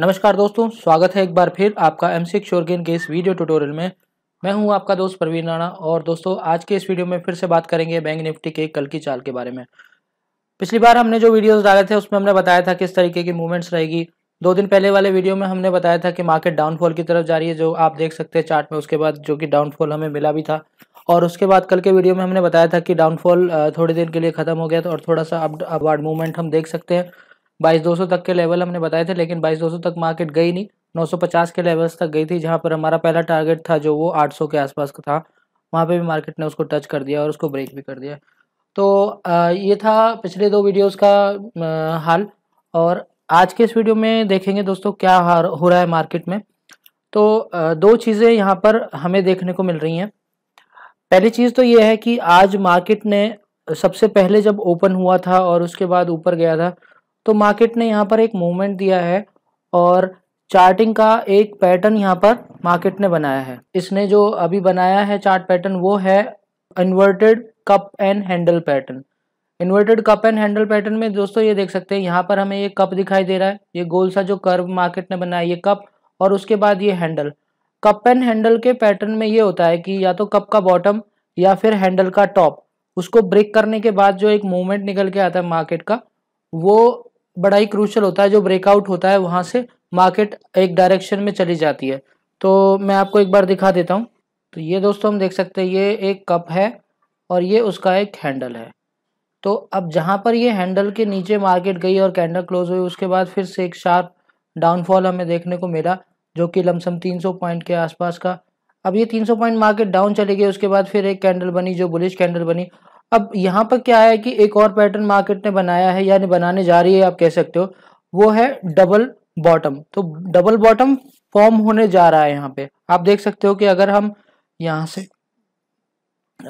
नमस्कार दोस्तों स्वागत है एक बार फिर आपका एम सिक्स शोरगेन के इस वीडियो ट्यूटोरियल में मैं हूं आपका दोस्त प्रवीण राणा और दोस्तों आज के इस वीडियो में फिर से बात करेंगे बैंक निफ्टी के कल की चाल के बारे में पिछली बार हमने जो वीडियोस डाले थे उसमें हमने बताया था किस तरीके की मूवमेंट्स रहेगी दो दिन पहले वाले वीडियो में हमने बताया था कि मार्केट डाउनफॉल की तरफ जा रही है जो आप देख सकते हैं चार्ट में उसके बाद जो कि डाउनफॉल हमें मिला भी था और उसके बाद कल के वीडियो में हमने बताया था कि डाउनफॉल थोड़ी देर के लिए खत्म हो गया था और थोड़ा सा अपवार्ड मूवमेंट हम देख सकते हैं बाईस दो सौ तक के लेवल हमने बताए थे लेकिन बाईस दो सौ तक मार्केट गई नहीं नौ सौ पचास के लेवल्स तक गई थी जहाँ पर हमारा पहला टारगेट था जो वो आठ सौ के आसपास का था वहाँ पे भी मार्केट ने उसको टच कर दिया और उसको ब्रेक भी कर दिया तो ये था पिछले दो वीडियोस का हाल और आज के इस वीडियो में देखेंगे दोस्तों क्या हो रहा है मार्केट में तो दो चीज़ें यहाँ पर हमें देखने को मिल रही हैं पहली चीज़ तो ये है कि आज मार्केट ने सबसे पहले जब ओपन हुआ था और उसके बाद ऊपर गया था तो मार्केट ने यहाँ पर एक मूवमेंट दिया है और चार्टिंग का एक पैटर्न यहाँ पर मार्केट ने बनाया है इसने जो अभी बनाया है चार्ट पैटर्न वो है inverted cup and handle pattern inverted cup and handle pattern में दोस्तों ये देख सकते हैं यहाँ पर हमें ये कप दिखाई दे रहा है ये गोल सा जो कर्व मार्केट ने बनाया ये कप और उसके बाद ये हैंडल कप एंड हैंडल के पैटर्न में ये होता है कि या तो कप का बॉटम या फिर हैंडल का टॉप उसको ब्रेक करने के बाद जो एक मूवमेंट निकल के आता है मार्केट का वो बड़ा ही क्रूशल होता है जो ब्रेकआउट होता है वहां से मार्केट एक डायरेक्शन में चली जाती है तो मैं आपको एक बार दिखा देता हूँ तो ये दोस्तों हम देख सकते हैं ये एक कप है और ये उसका एक हैंडल है तो अब जहाँ पर ये हैंडल के नीचे मार्केट गई और कैंडल क्लोज हुई उसके बाद फिर से एक शार्प डाउनफॉल हमें देखने को मिला जो कि लमसम 300 पॉइंट के आसपास का अब ये 300 पॉइंट मार्केट डाउन चली गई उसके बाद फिर एक कैंडल बनी जो बुलिश कैंडल बनी अब यहाँ पर क्या है कि एक और पैटर्न मार्केट ने बनाया है यानी बनाने जा रही है आप कह सकते हो वो है डबल बॉटम तो डबल बॉटम फॉर्म होने जा रहा है यहाँ पे आप देख सकते हो कि अगर हम यहाँ से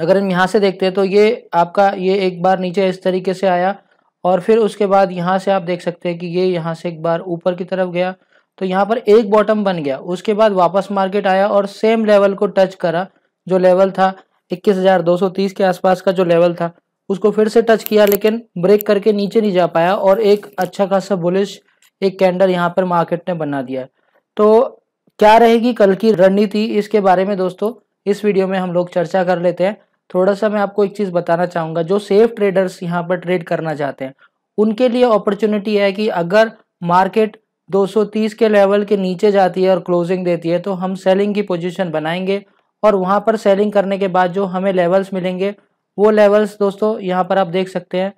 अगर हम यहाँ से देखते हैं तो ये आपका ये एक बार नीचे इस तरीके से आया और फिर उसके बाद यहाँ से आप देख सकते हैं कि ये यहाँ से एक बार ऊपर की तरफ गया तो यहाँ पर एक बॉटम बन गया उसके बाद वापस मार्केट आया और सेम लेवल को टच करा जो लेवल था इक्कीस हजार दो सौ तीस के आसपास का जो लेवल था उसको फिर से टच किया लेकिन ब्रेक करके नीचे नहीं जा पाया और एक अच्छा खासा बुलिश एक कैंडल यहाँ पर मार्केट ने बना दिया तो क्या रहेगी कल की रणनीति इसके बारे में दोस्तों इस वीडियो में हम लोग चर्चा कर लेते हैं थोड़ा सा मैं आपको एक चीज़ बताना चाहूँगा जो सेफ ट्रेडर्स यहाँ पर ट्रेड करना चाहते हैं उनके लिए अपॉर्चुनिटी है कि अगर मार्केट 230 के लेवल के नीचे जाती है और क्लोजिंग देती है तो हम सेलिंग की पोजीशन बनाएंगे और वहाँ पर सेलिंग करने के बाद जो हमें लेवल्स मिलेंगे वो लेवल्स दोस्तों यहाँ पर आप देख सकते हैं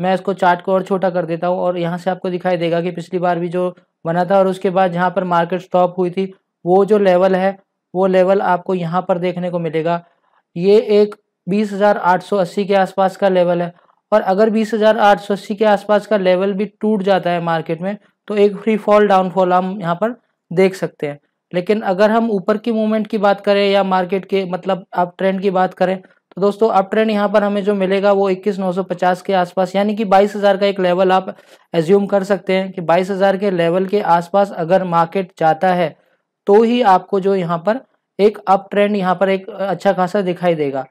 मैं इसको चार्ट को और छोटा कर देता हूँ और यहाँ से आपको दिखाई देगा कि पिछली बार भी जो बना था और उसके बाद जहाँ पर मार्केट स्टॉप हुई थी वो जो लेवल है वो लेवल आपको यहाँ पर देखने को मिलेगा ये एक 20,880 के आसपास का लेवल है और अगर 20,880 के आसपास का लेवल भी टूट जाता है मार्केट में तो एक फ्री फॉल डाउनफॉल हम यहाँ पर देख सकते हैं लेकिन अगर हम ऊपर की मूवमेंट की बात करें या मार्केट के मतलब आप ट्रेंड की बात करें तो दोस्तों अप ट्रेंड यहाँ पर हमें जो मिलेगा वो 21,950 के आसपास यानी कि 22,000 का एक लेवल आप एज्यूम कर सकते हैं कि 22,000 के लेवल के आसपास अगर मार्केट जाता है तो ही आपको जो यहाँ पर एक अप ट्रेंड यहाँ पर एक अच्छा खासा दिखाई देगा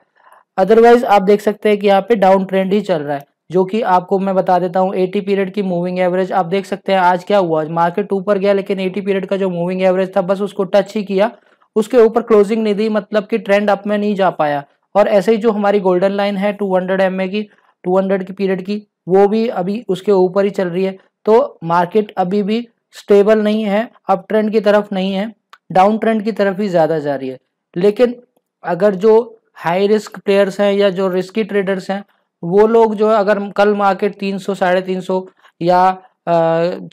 अदरवाइज आप देख सकते हैं कि यहाँ पे डाउन ट्रेंड ही चल रहा है जो कि आपको मैं बता देता हूँ एटी पीरियड की मूविंग एवरेज आप देख सकते हैं आज क्या हुआ मार्केट ऊपर गया लेकिन एटी पीरियड का जो मूविंग एवरेज था बस उसको टच ही किया उसके ऊपर क्लोजिंग नहीं दी मतलब कि ट्रेंड अप में नहीं जा पाया और ऐसे ही जो हमारी गोल्डन लाइन है टू हंड्रेड की टू की पीरियड की वो भी अभी उसके ऊपर ही चल रही है तो मार्केट अभी भी स्टेबल नहीं है अप ट्रेंड की तरफ नहीं है डाउन ट्रेंड की तरफ ही ज़्यादा जा रही है लेकिन अगर जो हाई रिस्क प्लेयर्स हैं या जो रिस्की ट्रेडर्स हैं वो लोग जो है अगर कल मार्केट तीन सौ साढ़े तीन सौ या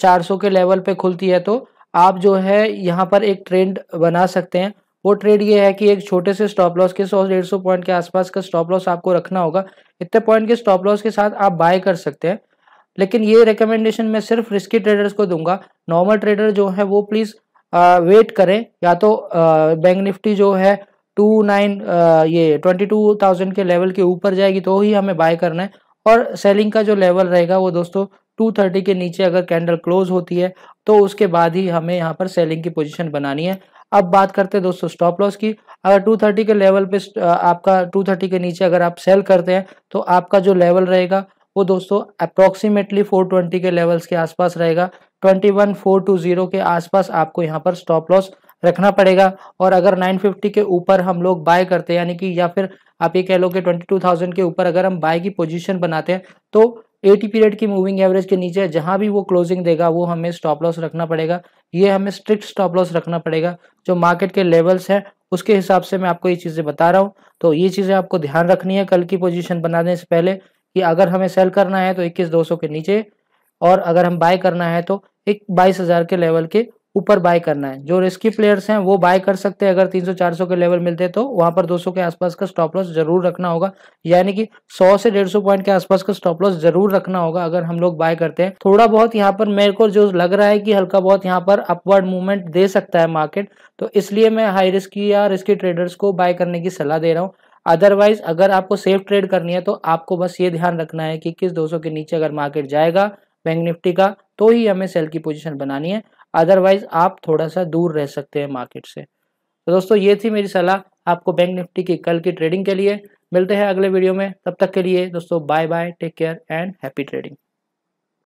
चार सौ के लेवल पे खुलती है तो आप जो है यहाँ पर एक ट्रेंड बना सकते हैं वो ट्रेड ये है कि एक छोटे से स्टॉप लॉस के सौ डेढ़ सौ पॉइंट के आसपास का स्टॉप लॉस आपको रखना होगा इतने पॉइंट के स्टॉप लॉस के साथ आप बाय कर सकते हैं लेकिन ये रिकमेंडेशन मैं सिर्फ रिस्की ट्रेडर्स को दूंगा नॉर्मल ट्रेडर जो है वो प्लीज़ वेट करें या तो बैंक निफ्टी जो है टू नाइन ये ट्वेंटी टू थाउजेंड के लेवल के ऊपर जाएगी तो ही हमें बाय करना है और सेलिंग का जो लेवल रहेगा वो दोस्तों टू थर्टी के नीचे अगर कैंडल क्लोज होती है तो उसके बाद ही हमें यहाँ पर सेलिंग की पोजिशन बनानी है अब बात करते हैं दोस्तों स्टॉप लॉस की अगर 230 के लेवल पे आपका 230 के नीचे अगर आप सेल करते हैं तो आपका जो लेवल रहेगा वो दोस्तों अप्रोक्सीमेटली 420 के लेवल्स के आसपास रहेगा 21420 के आसपास आपको यहाँ पर स्टॉप लॉस रखना पड़ेगा और अगर 950 के ऊपर हम लोग बाय करते हैं यानी कि या फिर आप ये कह लो कि 22,000 के ऊपर अगर हम बाय की पोजीशन बनाते हैं तो 80 पीरियड की मूविंग एवरेज के नीचे जहां भी वो क्लोजिंग देगा वो हमें स्टॉप लॉस रखना पड़ेगा ये हमें स्ट्रिक्ट स्टॉप लॉस रखना पड़ेगा जो मार्केट के लेवल्स हैं उसके हिसाब से मैं आपको ये चीज़ें बता रहा हूँ तो ये चीज़ें आपको ध्यान रखनी है कल की पोजीशन बनाने से पहले कि अगर हमें सेल करना है तो इक्कीस दो के नीचे और अगर हम बाय करना है तो एक बाईस हजार के लेवल के ऊपर बाय करना है जो रिस्की प्लेयर्स हैं वो बाय कर सकते हैं अगर 300-400 के लेवल मिलते हैं तो वहां पर 200 के आसपास का स्टॉप लॉस जरूर रखना होगा यानी कि 100 से 150 पॉइंट के आसपास का स्टॉप लॉस जरूर रखना होगा अगर हम लोग बाय करते हैं थोड़ा बहुत यहाँ पर मेरे को जो लग रहा है कि हल्का बहुत यहाँ पर अपवर्ड मूवमेंट दे सकता है मार्केट तो इसलिए मैं हाई रिस्की या रिस्की ट्रेडर्स को बाय करने की सलाह दे रहा हूँ अदरवाइज अगर आपको सेफ ट्रेड करनी है तो आपको बस ये ध्यान रखना है कि किस 200 के नीचे अगर मार्केट जाएगा बैंक निफ्टी का तो ही हमें सेल की पोजीशन बनानी है अदरवाइज आप थोड़ा सा दूर रह सकते हैं मार्केट से तो दोस्तों ये थी मेरी सलाह आपको बैंक निफ्टी की कल की ट्रेडिंग के लिए मिलते हैं अगले वीडियो में तब तक के लिए दोस्तों bye bye take care and happy trading